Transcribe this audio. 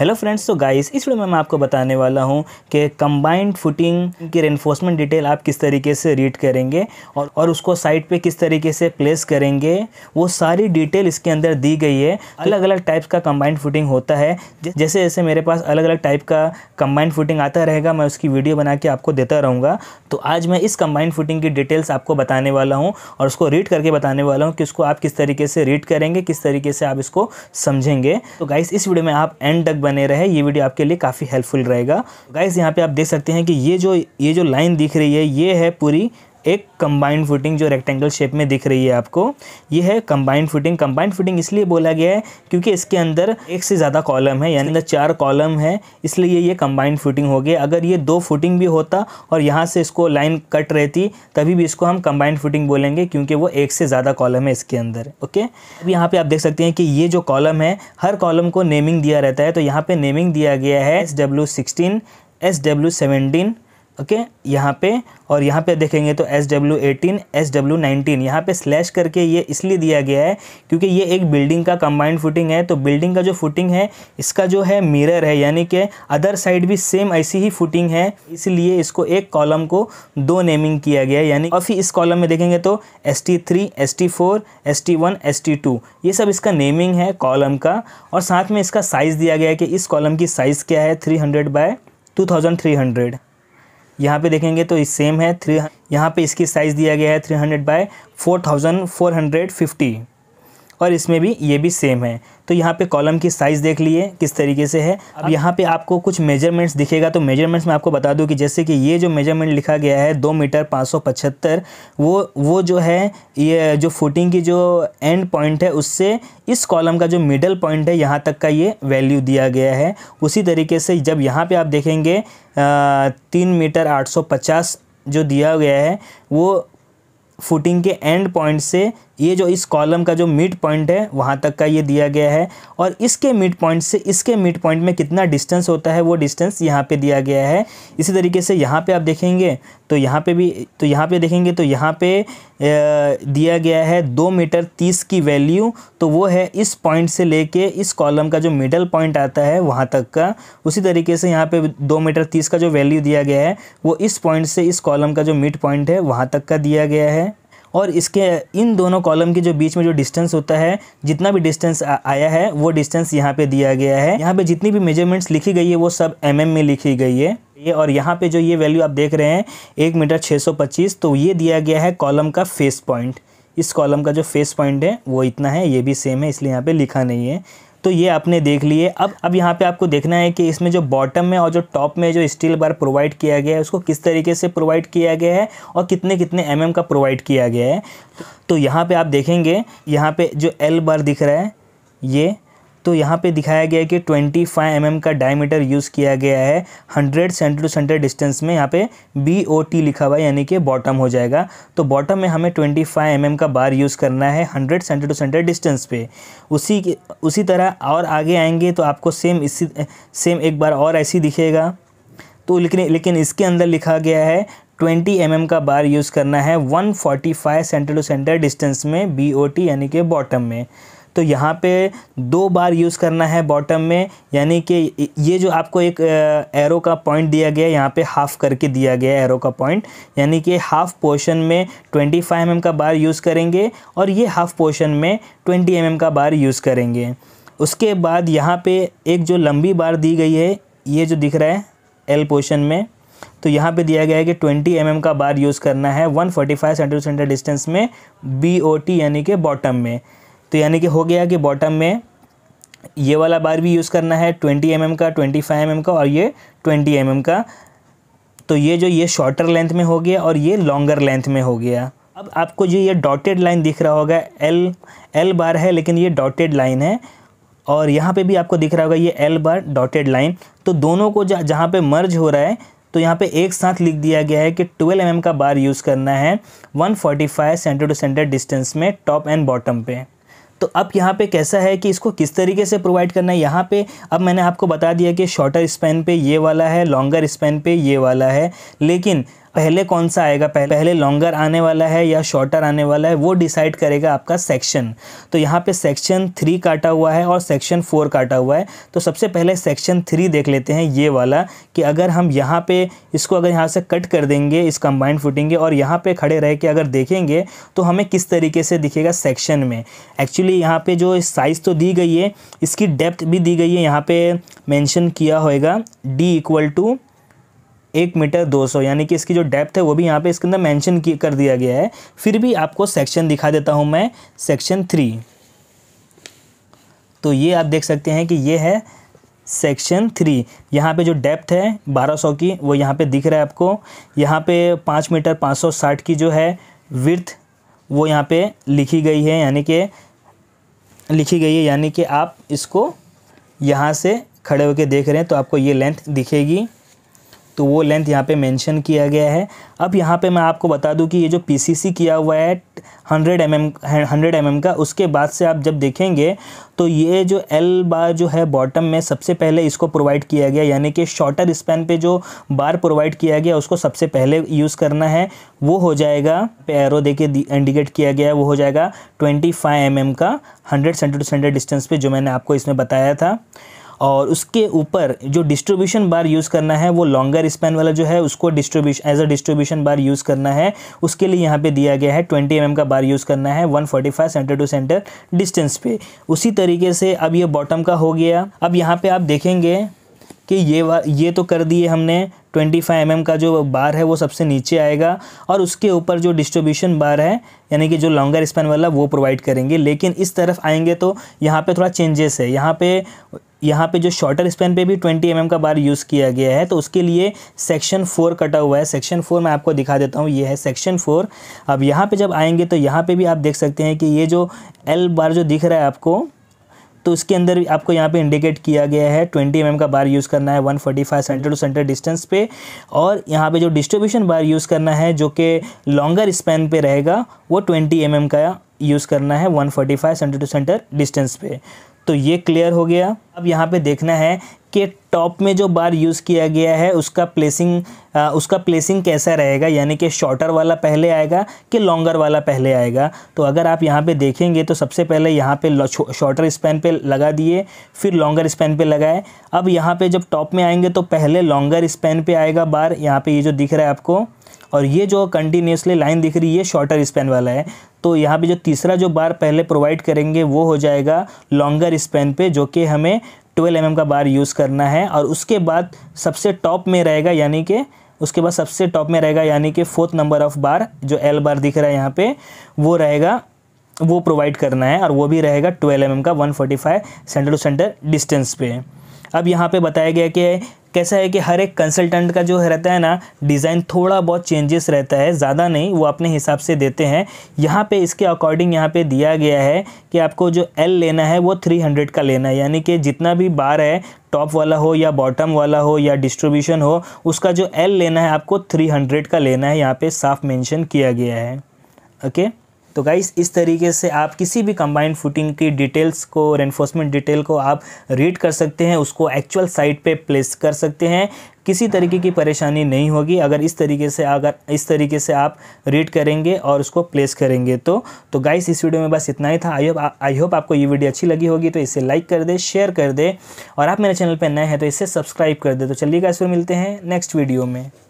Hello friends तो guys इस video में मैं आपको बताने वाला हूं कि कंबाइंड फुटिंग की रेनफोर्समेंट डिटेल आप किस तरीके से रीड करेंगे और और उसको साइट पे किस तरीके से प्लेस करेंगे वो सारी डिटेल इसके अंदर दी गई है अलग अलग टाइप्स का कंबाइंड फुटिंग होता है जैसे जैसे मेरे पास अलग अलग टाइप का कम्बाइंड फुटिंग आता रहेगा मैं उसकी वीडियो बना के आपको देता रहूँगा तो आज मैं इस कम्बाइंड फुटिंग की डिटेल्स आपको बताने वाला हूँ और उसको रीड करके बताने वाला हूँ कि उसको आप किस तरीके से रीड करेंगे किस तरीके से आप इसको समझेंगे तो गाइस इस वीडियो में आप एंड तक बने रहे ये वीडियो आपके लिए काफ़ी हेल्पफुल रहेगा गाइस यहाँ पे आप देख सकते हैं कि ये जो ये जो लाइन दिख रही है ये है पूरी एक कंबाइंड फुटिंग जो रेक्टेंगल शेप में दिख रही है आपको ये है कंबाइंड फुटिंग कंबाइंड फुटिंग इसलिए बोला गया है क्योंकि इसके अंदर एक से ज़्यादा कॉलम है यानी चार कॉलम है इसलिए ये कंबाइंड फुटिंग हो गया अगर ये दो फुटिंग भी होता और यहाँ से इसको लाइन कट रहती तभी भी इसको हम कंबाइंड फुटिंग बोलेंगे क्योंकि वो एक से ज़्यादा कॉलम है इसके अंदर ओके अब यहाँ पर आप देख सकते हैं कि ये जो कॉलम है हर कॉलम को नेमिंग दिया रहता है तो यहाँ पर नेमिंग दिया गया है S W sixteen S W seventeen okay okay, यहाँ पे और यहाँ पे देखेंगे तो S W eighteen S W nineteen यहाँ पर स्लैश करके ये इसलिए दिया गया है क्योंकि ये एक बिल्डिंग का कंबाइंड फुटिंग है तो बिल्डिंग का जो फुटिंग है इसका जो है मिरर है यानी कि अदर साइड भी सेम ऐसी ही फुटिंग है इसलिए इसको एक कॉलम को दो नेमिंग किया गया है यानी और फिर इस कॉलम में देखेंगे तो S T three S T four S T one S T two ये सब इसका नेमिंग है कॉलम का और साथ में इसका साइज़ दिया गया है कि इस कॉलम की साइज़ क्या है three hundred by two thousand three hundred यहाँ पे देखेंगे तो इस सेम है थ्री यहाँ पे इसकी साइज़ दिया गया है three hundred by four thousand four hundred fifty और इसमें भी ये भी सेम है तो यहाँ पे कॉलम की साइज़ देख लिए किस तरीके से है अब यहाँ पे आपको कुछ मेजरमेंट्स दिखेगा तो मेजरमेंट्स मैं आपको बता दूँ कि जैसे कि ये जो मेजरमेंट लिखा गया है दो मीटर पाँच सौ पचहत्तर वो वो जो है ये जो फुटिंग की जो एंड पॉइंट है उससे इस कॉलम का जो मिडल पॉइंट है यहाँ तक का ये वैल्यू दिया गया है उसी तरीके से जब यहाँ पर आप देखेंगे तीन मीटर आठ सौ पचास जो दिया गया है वो फुटिंग के एंड पॉइंट से ये जो इस कॉलम का जो मिड पॉइंट है वहाँ तक का ये दिया गया है और इसके मिड पॉइंट से इसके मिड पॉइंट में कितना डिस्टेंस होता है वो डिस्टेंस यहाँ पे दिया गया है इसी तरीके से यहाँ पे आप देखेंगे तो यहाँ पे भी तो यहाँ पे देखेंगे तो यहाँ पे दिया गया है दो मीटर तीस की वैल्यू तो वो है इस पॉइंट से ले इस कॉलम का जो मिडल पॉइंट आता है वहाँ तक का उसी तरीके से यहाँ पर दो मीटर तीस का जो वैल्यू दिया गया है वो इस पॉइंट से इस कॉलम का जो मिड पॉइंट है वहाँ तक का दिया गया है और इसके इन दोनों कॉलम के जो बीच में जो डिस्टेंस होता है जितना भी डिस्टेंस आया है वो डिस्टेंस यहाँ पे दिया गया है यहाँ पे जितनी भी मेजरमेंट्स लिखी गई है वो सब एम mm में लिखी गई है ये और यहाँ पे जो ये वैल्यू आप देख रहे हैं एक मीटर छः सौ पच्चीस तो ये दिया गया है कॉलम का फेस पॉइंट इस कॉलम का जो फेस पॉइंट है वो इतना है ये भी सेम है इसलिए यहाँ पे लिखा नहीं है तो ये आपने देख लिए अब अब यहाँ पे आपको देखना है कि इसमें जो बॉटम में और जो टॉप में जो स्टील बार प्रोवाइड किया गया है उसको किस तरीके से प्रोवाइड किया गया है और कितने कितने एम mm का प्रोवाइड किया गया है तो यहाँ पर आप देखेंगे यहाँ पर जो एल बार दिख रहा है ये तो यहाँ पे दिखाया गया है कि 25 फाइव mm का डायमीटर यूज़ किया गया है 100 सेंटर टू सेंटर डिस्टेंस में यहाँ पे बी ओ टी लिखा हुआ है यानी कि बॉटम हो जाएगा तो बॉटम में हमें 25 फाइव mm का बार यूज़ करना है 100 सेंटर टू सेंटर डिस्टेंस पे उसी के उसी तरह और आगे आएंगे तो आपको सेम इसी सेम एक बार और ऐसी दिखेगा तो लेकिन लेकिन इसके अंदर लिखा गया है 20 एम mm का बार यूज़ करना है 145 सेंटर टू सेंटर डिस्टेंस में बी यानी कि बॉटम में तो यहाँ पे दो बार यूज़ करना है बॉटम में यानी कि ये जो आपको एक एरो का पॉइंट दिया गया है यहाँ पे हाफ़ करके दिया गया है एरो का पॉइंट यानी कि हाफ़ पोर्शन में 25 फाइव mm का बार यूज़ करेंगे और ये हाफ़ पोर्शन में 20 एम mm का बार यूज़ करेंगे उसके बाद यहाँ पे एक जो लंबी बार दी गई है ये जो दिख रहा है एल पोर्शन में तो यहाँ पे दिया गया है कि 20 एम mm का बार यूज़ करना है 145 सेंटीमीटर डिस्टेंस में बी यानी कि बॉटम में तो यानी कि हो गया कि बॉटम में ये वाला बार भी यूज़ करना है ट्वेंटी एम mm का ट्वेंटी फाइव एम का और ये ट्वेंटी एम mm का तो ये जो ये शॉर्टर लेंथ में हो गया और ये लॉन्गर लेंथ में हो गया अब आपको जो ये डॉटेड लाइन दिख रहा होगा एल एल बार है लेकिन ये डॉटेड लाइन है और यहाँ पे भी आपको दिख रहा होगा ये एल बार डॉटेड लाइन तो दोनों को जहाँ पे मर्ज हो रहा है तो यहाँ पे एक साथ लिख दिया गया है कि 12 एम mm का बार यूज़ करना है 145 सेंटर टू सेंटर डिस्टेंस में टॉप एंड बॉटम पे तो अब यहाँ पे कैसा है कि इसको किस तरीके से प्रोवाइड करना है यहाँ पे अब मैंने आपको बता दिया कि शॉर्टर स्पेन पे ये वाला है लॉन्गर स्पेन पे ये वाला है लेकिन पहले कौन सा आएगा पहले पहले लॉन्गर आने वाला है या शॉर्टर आने वाला है वो डिसाइड करेगा आपका सेक्शन तो यहाँ पे सेक्शन थ्री काटा हुआ है और सेक्शन फोर काटा हुआ है तो सबसे पहले सेक्शन थ्री देख लेते हैं ये वाला कि अगर हम यहाँ पे इसको अगर यहाँ से कट कर देंगे इस कंबाइंड फुटिंग के और यहाँ पर खड़े रह के अगर देखेंगे तो हमें किस तरीके से दिखेगा सेक्शन में एक्चुअली यहाँ पर जो साइज़ तो दी गई है इसकी डेप्थ भी दी गई है यहाँ पर मैंशन किया होएगा डी इक्वल टू एक मीटर दो सौ यानी कि इसकी जो डेप्थ है वो भी यहाँ पे इसके अंदर मेंशन कर दिया गया है फिर भी आपको सेक्शन दिखा देता हूँ मैं सेक्शन थ्री तो ये आप देख सकते हैं कि ये है सेक्शन थ्री यहाँ पे जो डेप्थ है 1200 की वो यहाँ पे दिख रहा है आपको यहाँ पे पाँच मीटर 560 की जो है विर्थ वो यहाँ पर लिखी गई है यानी कि लिखी गई है यानी कि आप इसको यहाँ से खड़े होकर देख रहे हैं तो आपको ये लेंथ दिखेगी तो वो लेंथ यहाँ पे मेंशन किया गया है अब यहाँ पे मैं आपको बता दूँ कि ये जो पीसीसी किया हुआ है hundred M M hundred M M का उसके बाद से आप जब देखेंगे तो ये जो एल बार जो है बॉटम में सबसे पहले इसको प्रोवाइड किया गया यानी कि शॉर्टर स्पैन पे जो बार प्रोवाइड किया गया उसको सबसे पहले यूज़ करना है वो हो जाएगा पैरो दे के इंडिकेट किया गया है वो हो जाएगा ट्वेंटी फाइव एम एम का hundred centre to centre distance पे जो मैंने आपको इसमें बताया था और उसके ऊपर जो डिस्ट्रीब्यूशन बार यूज़ करना है वो लॉन्गर स्पेन वाला जो है उसको distribution as a distribution bar use करना है उसके लिए यहाँ पे दिया गया है 20 एम mm का बार यूज़ करना है 145 सेंटर टू सेंटर डिस्टेंस पे उसी तरीके से अब ये बॉटम का हो गया अब यहाँ पर आप देखेंगे कि ये ये तो कर दिए हमने ट्वेंटी फाइव एम का जो बार है वो सबसे नीचे आएगा और उसके ऊपर जो डिस्ट्रीब्यूशन बार है यानी कि जो लॉन्गर स्पैन वाला वो प्रोवाइड करेंगे लेकिन इस तरफ आएंगे तो यहाँ पे थोड़ा चेंजेस है यहाँ पे यहाँ पे जो शॉर्टर स्पैन पे भी 20 एम mm का बार यूज़ किया गया है तो उसके लिए सेक्शन फोर कटा हुआ है सेक्शन फोर मैं आपको दिखा देता हूँ ये है सेक्शन फोर अब यहाँ पे जब आएंगे तो यहाँ पे भी आप देख सकते हैं कि ये जो एल बार जो दिख रहा है आपको तो उसके अंदर आपको यहाँ पे इंडिकेट किया गया है 20 एम mm का बार यूज़ करना है 145 सेंटर टू सेंटर डिस्टेंस पे और यहाँ पे जो डिस्ट्रीब्यूशन बार यूज़ करना है जो कि लॉन्गर स्पेन पे रहेगा वो 20 एम mm का यूज़ करना है 145 सेंटर टू सेंटर डिस्टेंस पे तो ये क्लियर हो गया अब यहाँ पे देखना है के टॉप में जो बार यूज़ किया गया है उसका प्लेसिंग आ, उसका प्लेसिंग कैसा रहेगा यानी कि शॉर्टर वाला पहले आएगा कि लॉन्गर वाला पहले आएगा तो अगर आप यहाँ पे देखेंगे तो सबसे पहले यहाँ पे शॉर्टर स्पैन पे लगा दिए फिर लॉन्गर स्पैन पे लगाए अब यहाँ पे जब टॉप में आएंगे तो पहले लॉन्गर स्पैन पर आएगा बार यहाँ पर ये यह जो दिख रहा है आपको और ये जो कंटिन्यूसली लाइन दिख रही है शॉर्टर स्पैन वाला है तो यहाँ पे जो तीसरा जो बार पहले प्रोवाइड करेंगे वो हो जाएगा लॉन्गर स्पैन पे जो कि हमें ट्वेल्व एम का बार यूज़ करना है और उसके बाद सबसे टॉप में रहेगा यानी कि उसके बाद सबसे टॉप में रहेगा यानी कि फोर्थ नंबर ऑफ बार जो एल बार दिख रहा है यहाँ पे वो रहेगा वो प्रोवाइड करना है और वो भी रहेगा ट्वेल्व एम का one forty five centre to centre distance पे अब यहाँ पे बताया गया कि कैसा है कि हर एक कंसल्टेंट का जो रहता है ना डिज़ाइन थोड़ा बहुत चेंजेस रहता है ज़्यादा नहीं वो अपने हिसाब से देते हैं यहाँ पे इसके अकॉर्डिंग यहाँ पे दिया गया है कि आपको जो एल लेना है वो थ्री हंड्रेड का लेना है यानी कि जितना भी बार है टॉप वाला हो या बॉटम वाला हो या डिस्ट्रीब्यूशन हो उसका जो एल लेना है आपको थ्री हंड्रेड का लेना है यहाँ पर साफ मैंशन किया गया है ओके okay? तो गाइस इस तरीके से आप किसी भी कंबाइंड फुटिंग की डिटेल्स को रेनफोर्समेंट डिटेल को आप रीड कर सकते हैं उसको एक्चुअल साइट पे प्लेस कर सकते हैं किसी तरीके की परेशानी नहीं होगी अगर इस तरीके से अगर इस तरीके से आप रीड करेंगे और उसको प्लेस करेंगे तो तो गाइस इस वीडियो में बस इतना ही था आई होप आई होप आपको ये वीडियो अच्छी लगी होगी तो इसे लाइक कर दे शेयर कर दे और आप मेरे चैनल पर नए हैं तो इसे सब्सक्राइब कर दे तो चलिए गाइस फिर मिलते हैं नेक्स्ट वीडियो में